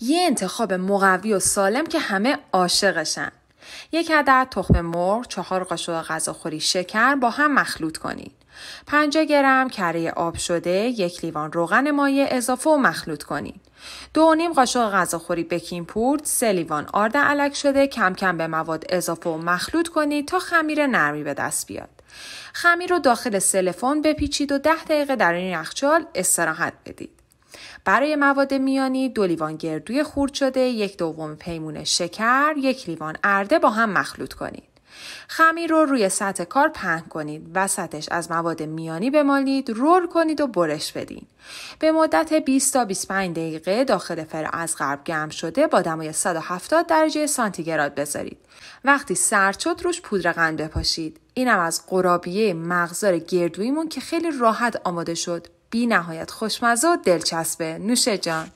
یه انتخاب مقوی و سالم که همه عاشقشن یک عدد تخم مرغ، چهار قاشق غذاخوری شکر با هم مخلوط کنید. 5 گرم کره آب شده، یک لیوان روغن مایه اضافه و مخلوط کنید. دو نیم قاشق غذاخوری بکین پودر، سه لیوان آرد علک شده کم کم به مواد اضافه و مخلوط کنید تا خمیر نرمی به دست بیاد. خمیر رو داخل سلفون بپیچید و ده دقیقه در این یخچال استراحت بدید. برای مواد میانی دو لیوان گردوی خورد شده یک دوم پیمون شکر یک لیوان ارده با هم مخلوط کنید خمیر رو روی سطح کار پهن کنید وسطش از مواد میانی بمالید رول کنید و برش بدین به مدت 20 تا 25 دقیقه داخل فر از غرب گرم شده با دمای 170 درجه سانتیگراد بذارید وقتی سرد شد روش پودر قند بپاشید اینم از قرابیه مغزار گردویمون که خیلی راحت آماده شد بی نهایت خوشمزه و دلچسبه نوشه جان